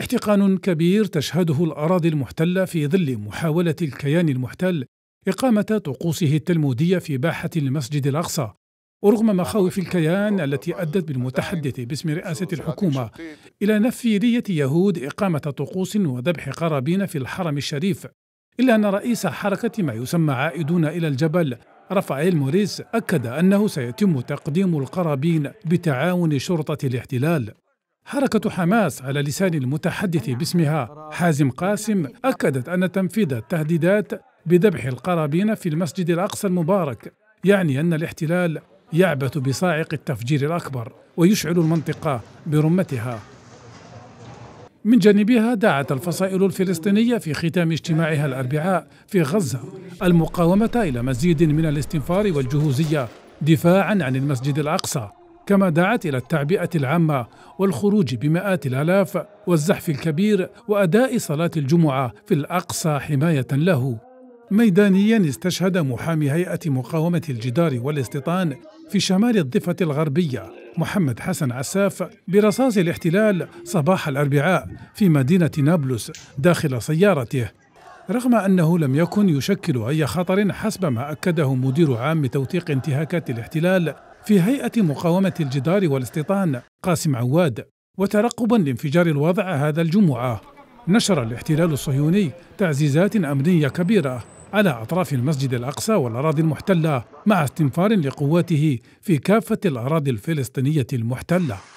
احتقان كبير تشهده الاراضي المحتله في ظل محاوله الكيان المحتل اقامه طقوسه التلموديه في باحه المسجد الاقصى ورغم مخاوف الكيان التي أدت بالمتحدث باسم رئاسة الحكومة إلى نفي ريه يهود إقامة طقوس وذبح قرابين في الحرم الشريف إلا أن رئيس حركة ما يسمى عائدون إلى الجبل رافائيل موريس أكد أنه سيتم تقديم القرابين بتعاون شرطة الاحتلال حركة حماس على لسان المتحدث باسمها حازم قاسم أكدت أن تنفيذ التهديدات بذبح القرابين في المسجد الأقصى المبارك يعني أن الاحتلال يعبث بصاعق التفجير الأكبر ويشعل المنطقة برمتها من جانبها دعت الفصائل الفلسطينية في ختام اجتماعها الأربعاء في غزة المقاومة إلى مزيد من الاستنفار والجهوزية دفاعا عن المسجد الأقصى كما دعت الى التعبئه العامه والخروج بمئات الالاف والزحف الكبير واداء صلاه الجمعه في الاقصى حمايه له ميدانيا استشهد محامي هيئه مقاومه الجدار والاستيطان في شمال الضفه الغربيه محمد حسن عساف برصاص الاحتلال صباح الاربعاء في مدينه نابلس داخل سيارته رغم انه لم يكن يشكل اي خطر حسب ما اكده مدير عام توثيق انتهاكات الاحتلال في هيئة مقاومة الجدار والاستيطان قاسم عواد وترقبا لانفجار الوضع هذا الجمعة نشر الاحتلال الصهيوني تعزيزات أمنية كبيرة على أطراف المسجد الأقصى والأراضي المحتلة مع استنفار لقواته في كافة الأراضي الفلسطينية المحتلة